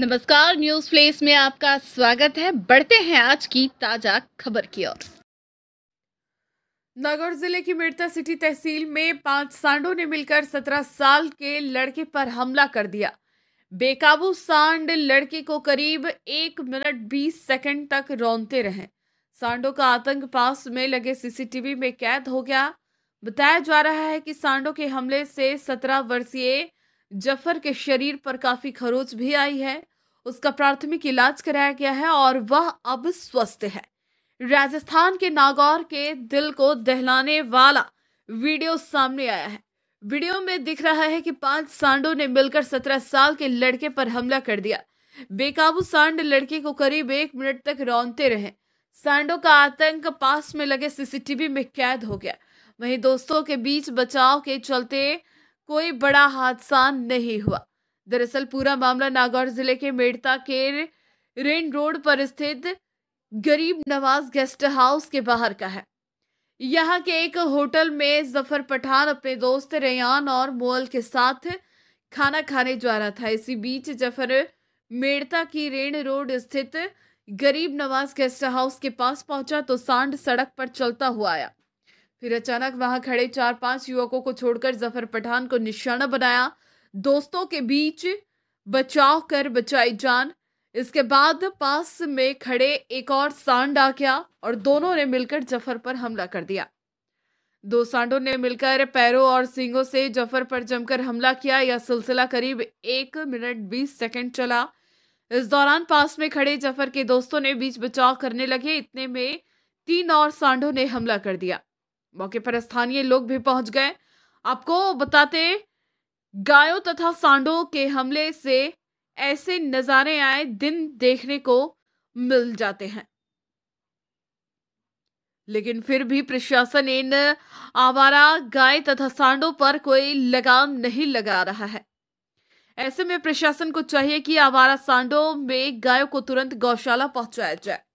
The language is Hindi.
नमस्कार न्यूज प्लेस में आपका स्वागत है बढ़ते हैं आज की ताजा खबर की ओर नागौर जिले की मिर्ता सिटी तहसील में पांच सांडों ने मिलकर सत्रह साल के लड़के पर हमला कर दिया बेकाबू सांड लड़के को करीब एक मिनट बीस सेकंड तक रोनते रहे सांडों का आतंक पास में लगे सीसीटीवी में कैद हो गया बताया जा रहा है कि सांडों के हमले से सत्रह वर्षीय जफर के शरीर पर काफ़ी खरोच भी आई है उसका प्राथमिक इलाज कराया गया है और वह अब स्वस्थ है राजस्थान के नागौर के दिल को दहलाने वाला वीडियो सामने आया है वीडियो में दिख रहा है कि पांच सांडों ने मिलकर सत्रह साल के लड़के पर हमला कर दिया बेकाबू सांड लड़के को करीब एक मिनट तक रौनते रहे सांडों का आतंक पास में लगे सीसीटीवी में कैद हो गया वहीं दोस्तों के बीच बचाव के चलते कोई बड़ा हादसा नहीं हुआ दरअसल पूरा मामला नागौर जिले के मेड़ता के रेन रोड पर स्थित गरीब नवाज गेस्ट हाउस के बाहर का है यहाँ के एक होटल में जफर पठान अपने दोस्त रेयान और मोल के साथ खाना खाने जा रहा था इसी बीच जफर मेड़ता की रेन रोड स्थित गरीब नवाज गेस्ट हाउस के पास पहुंचा तो सांड सड़क पर चलता हुआ आया फिर अचानक वहां खड़े चार पांच युवकों को छोड़कर जफर पठान को निशाना बनाया दोस्तों के बीच बचाव कर बचाई जान इसके बाद पास में खड़े एक और सांड आ गया और दोनों ने मिलकर जफर पर हमला कर दिया दो सांडों ने मिलकर पैरों और सींगों से जफर पर जमकर हमला किया यह सिलसिला करीब एक मिनट बीस सेकंड चला इस दौरान पास में खड़े जफर के दोस्तों ने बीच बचाव करने लगे इतने में तीन और सांडों ने हमला कर दिया मौके पर स्थानीय लोग भी पहुंच गए आपको बताते गायों तथा सांडों के हमले से ऐसे नजारे आए दिन देखने को मिल जाते हैं लेकिन फिर भी प्रशासन इन आवारा गाय तथा सांडों पर कोई लगाम नहीं लगा रहा है ऐसे में प्रशासन को चाहिए कि आवारा सांडों में गायों को तुरंत गौशाला पहुंचाया जाए